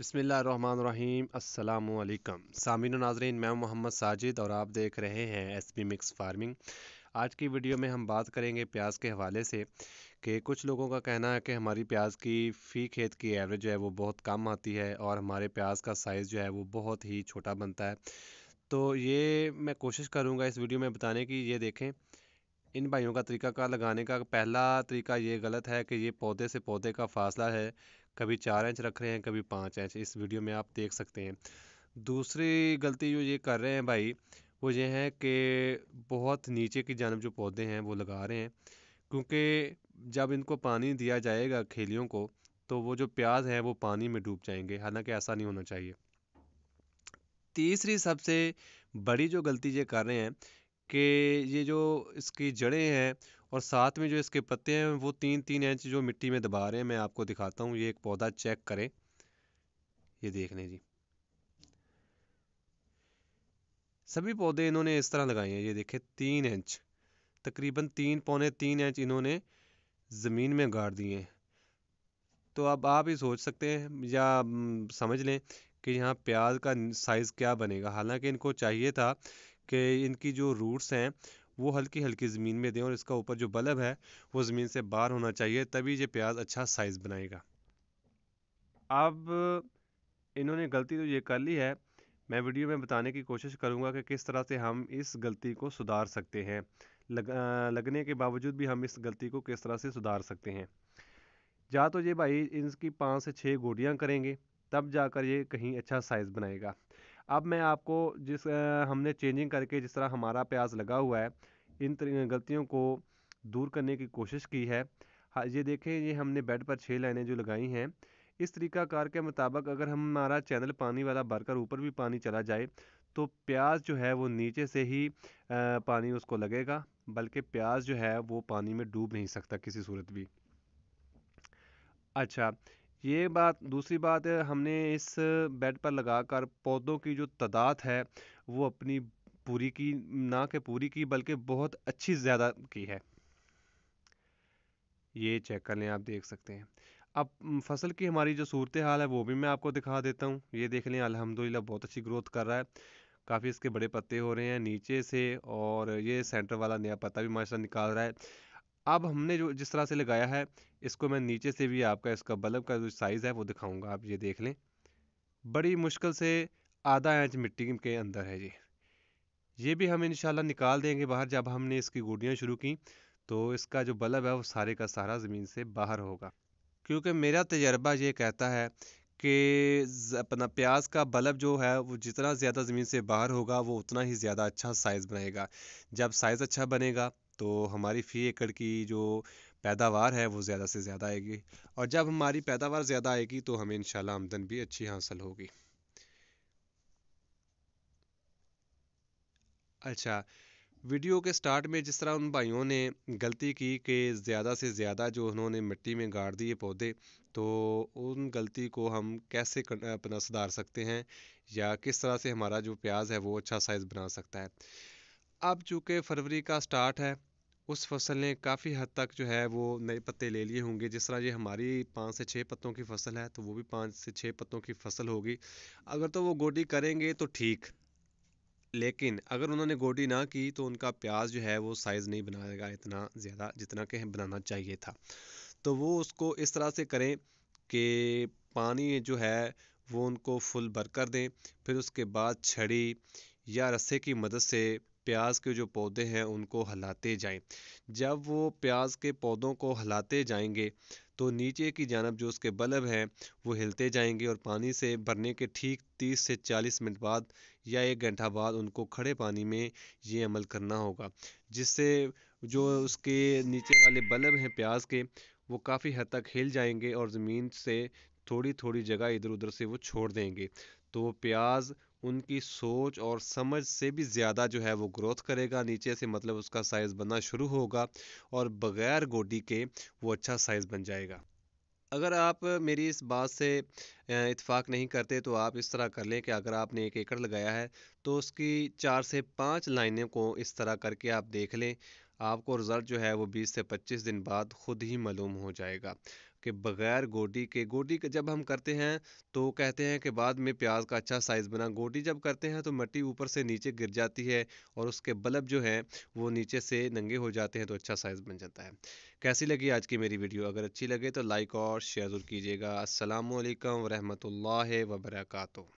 बसमीम् अल्लाम सामिन नाजरीन मैं मोहम्मद साजिद और आप देख रहे हैं एस पी मिक्स फार्मिंग आज की वीडियो में हम बात करेंगे प्याज के हवाले से कि कुछ लोगों का कहना है कि हमारी प्याज की फ़ी खेत की एवरेज जो है वो बहुत कम आती है और हमारे प्याज का साइज़ जो है वो बहुत ही छोटा बनता है तो ये मैं कोशिश करूँगा इस वीडियो में बताने की ये देखें इन भाइयों का तरीका का लगाने का पहला तरीका ये गलत है कि ये पौधे से पौधे का फासला है कभी चार इंच रख रहे हैं कभी पाँच इंच इस वीडियो में आप देख सकते हैं दूसरी गलती जो ये कर रहे हैं भाई वो ये है कि बहुत नीचे की जानब जो पौधे हैं वो लगा रहे हैं क्योंकि जब इनको पानी दिया जाएगा खेलियों को तो वो जो प्याज हैं वो पानी में डूब जाएंगे हालांकि ऐसा नहीं होना चाहिए तीसरी सबसे बड़ी जो गलती ये कर रहे हैं कि ये जो इसकी जड़ें हैं और साथ में जो इसके पत्ते हैं वो तीन तीन इंच जो मिट्टी में दबा रहे हैं मैं आपको दिखाता हूँ ये एक पौधा चेक करें ये देख लें जी सभी पौधे इन्होंने इस तरह लगाए हैं ये देखें तीन इंच तकरीबन तीन पौने तीन इंच इन्होंने ज़मीन में गाड़ दिए हैं तो अब आप ही सोच सकते हैं या समझ लें कि यहाँ प्याज का साइज़ क्या बनेगा हालांकि इनको चाहिए था कि इनकी जो रूट्स हैं वो हल्की हल्की ज़मीन में दें और इसका ऊपर जो बल्ब है वो ज़मीन से बाहर होना चाहिए तभी ये प्याज अच्छा साइज़ बनाएगा अब इन्होंने गलती तो ये कर ली है मैं वीडियो में बताने की कोशिश करूँगा कि किस तरह से हम इस गलती को सुधार सकते हैं लग, लगने के बावजूद भी हम इस गलती को किस तरह से सुधार सकते हैं या तो ये भाई इनकी पाँच से छः गोटियाँ करेंगे तब जाकर ये कहीं अच्छा साइज़ बनाएगा अब मैं आपको जिस हमने चेंजिंग करके जिस तरह हमारा प्याज लगा हुआ है इन गलतियों को दूर करने की कोशिश की है हाँ, ये देखें ये हमने बेड पर छः लाइनें जो लगाई हैं इस तरीकाकार के मुताबिक अगर हमारा चैनल पानी वाला भरकर ऊपर भी पानी चला जाए तो प्याज जो है वो नीचे से ही पानी उसको लगेगा बल्कि प्याज जो है वो पानी में डूब नहीं सकता किसी सूरत भी अच्छा ये बात दूसरी बात है हमने इस बेड पर लगा कर पौधों की जो तादाद है वो अपनी पूरी की ना के पूरी की बल्कि बहुत अच्छी ज़्यादा की है ये चेक कर लें आप देख सकते हैं अब फसल की हमारी जो सूरत हाल है वो भी मैं आपको दिखा देता हूँ ये देख लें अलहमदिल्ला बहुत अच्छी ग्रोथ कर रहा है काफ़ी इसके बड़े पत्ते हो रहे हैं नीचे से और ये सेंटर वाला नया पत्ता भी माशा निकाल रहा है अब हमने जो जिस तरह से लगाया है इसको मैं नीचे से भी आपका इसका बल्ब का जो साइज़ है वो दिखाऊंगा आप ये देख लें बड़ी मुश्किल से आधा इंच मिट्टी के अंदर है ये ये भी हम इनशाला निकाल देंगे बाहर जब हमने इसकी गोडियाँ शुरू की तो इसका जो बल्ब है वो सारे का सारा ज़मीन से बाहर होगा क्योंकि मेरा तजर्बा ये कहता है कि अपना प्याज का बल्ब जो है वो जितना ज़्यादा ज़मीन से बाहर होगा वो उतना ही ज़्यादा अच्छा साइज़ बनेगा जब साइज़ अच्छा बनेगा तो हमारी फ़ी एकड़ की जो पैदावार है वो ज़्यादा से ज़्यादा आएगी और जब हमारी पैदावार ज़्यादा आएगी तो हमें इन आमदन भी अच्छी हासिल होगी अच्छा वीडियो के स्टार्ट में जिस तरह उन भाइयों ने गलती की कि ज़्यादा से ज़्यादा जो उन्होंने मिट्टी में गाड़ दिए पौधे तो उन गलती को हम कैसे अपना सुधार सकते हैं या किस तरह से हमारा जो प्याज है वो अच्छा साइज़ बना सकता है अब चूँकि फरवरी का स्टार्ट है उस फसल ने काफ़ी हद तक जो है वो नए पत्ते ले लिए होंगे जिस तरह ये हमारी पाँच से छः पत्तों की फसल है तो वो भी पाँच से छः पत्तों की फसल होगी अगर तो वो गोडी करेंगे तो ठीक लेकिन अगर उन्होंने गोडी ना की तो उनका प्याज जो है वो साइज़ नहीं बनाएगा इतना ज़्यादा जितना कि बनाना चाहिए था तो वो उसको इस तरह से करें कि पानी जो है वो उनको फुल भर कर दें फिर उसके बाद छड़ी या रस्से की मदद से प्याज के जो पौधे हैं उनको हलाते जाएं जब वो प्याज के पौधों को हलाते जाएंगे तो नीचे की जानब जो उसके बल्ब हैं वो हिलते जाएंगे और पानी से भरने के ठीक 30 से 40 मिनट बाद या एक घंटा बाद उनको खड़े पानी में ये अमल करना होगा जिससे जो उसके नीचे वाले बल्ब हैं प्याज के वो काफ़ी हद तक हिल जाएंगे और ज़मीन से थोड़ी थोड़ी जगह इधर उधर से वो छोड़ देंगे तो प्याज उनकी सोच और समझ से भी ज़्यादा जो है वो ग्रोथ करेगा नीचे से मतलब उसका साइज़ बनना शुरू होगा और बग़ैर गोटी के वो अच्छा साइज़ बन जाएगा अगर आप मेरी इस बात से इतफाक़ नहीं करते तो आप इस तरह कर लें कि अगर आपने एक एकड़ लगाया है तो उसकी चार से पाँच लाइनों को इस तरह करके आप देख लें आपको रिज़ल्ट जो है वो 20 से 25 दिन बाद ख़ुद ही मालूम हो जाएगा के बगैर गोटी के गोटी के जब हम करते हैं तो कहते हैं कि बाद में प्याज का अच्छा साइज़ बना गोटी जब करते हैं तो मट्टी ऊपर से नीचे गिर जाती है और उसके बल्ब जो है वो नीचे से नंगे हो जाते हैं तो अच्छा साइज़ बन जाता है कैसी लगी आज की मेरी वीडियो अगर अच्छी लगे तो लाइक और शेयर जरूर कीजिएगा असलकम वरहमल वर्का